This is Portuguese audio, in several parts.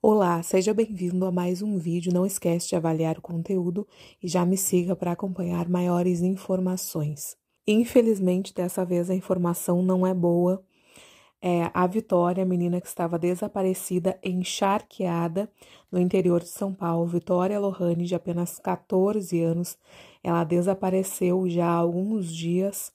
Olá, seja bem-vindo a mais um vídeo. Não esquece de avaliar o conteúdo e já me siga para acompanhar maiores informações. Infelizmente, dessa vez a informação não é boa. É, a Vitória, a menina que estava desaparecida, encharqueada no interior de São Paulo, Vitória Lohane, de apenas 14 anos, ela desapareceu já há alguns dias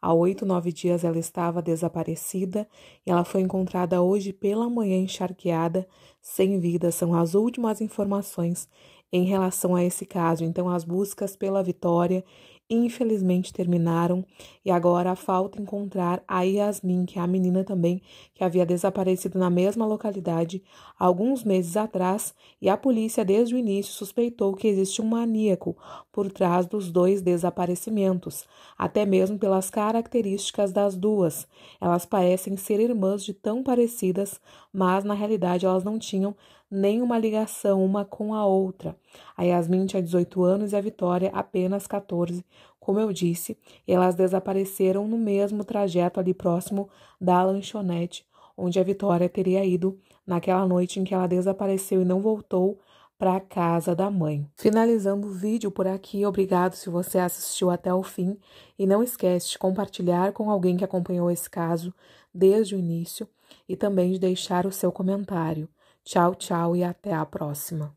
Há oito, nove dias ela estava desaparecida e ela foi encontrada hoje pela manhã encharqueada, sem vida. São as últimas informações em relação a esse caso. Então, as buscas pela Vitória infelizmente terminaram e agora falta encontrar a Yasmin, que é a menina também que havia desaparecido na mesma localidade alguns meses atrás, e a polícia desde o início suspeitou que existe um maníaco por trás dos dois desaparecimentos, até mesmo pelas características das duas. Elas parecem ser irmãs de tão parecidas, mas na realidade elas não tinham nenhuma ligação uma com a outra. A Yasmin tinha 18 anos e a Vitória apenas 14 como eu disse, elas desapareceram no mesmo trajeto ali próximo da lanchonete, onde a Vitória teria ido naquela noite em que ela desapareceu e não voltou para a casa da mãe. Finalizando o vídeo por aqui, obrigado se você assistiu até o fim e não esquece de compartilhar com alguém que acompanhou esse caso desde o início e também de deixar o seu comentário. Tchau, tchau e até a próxima.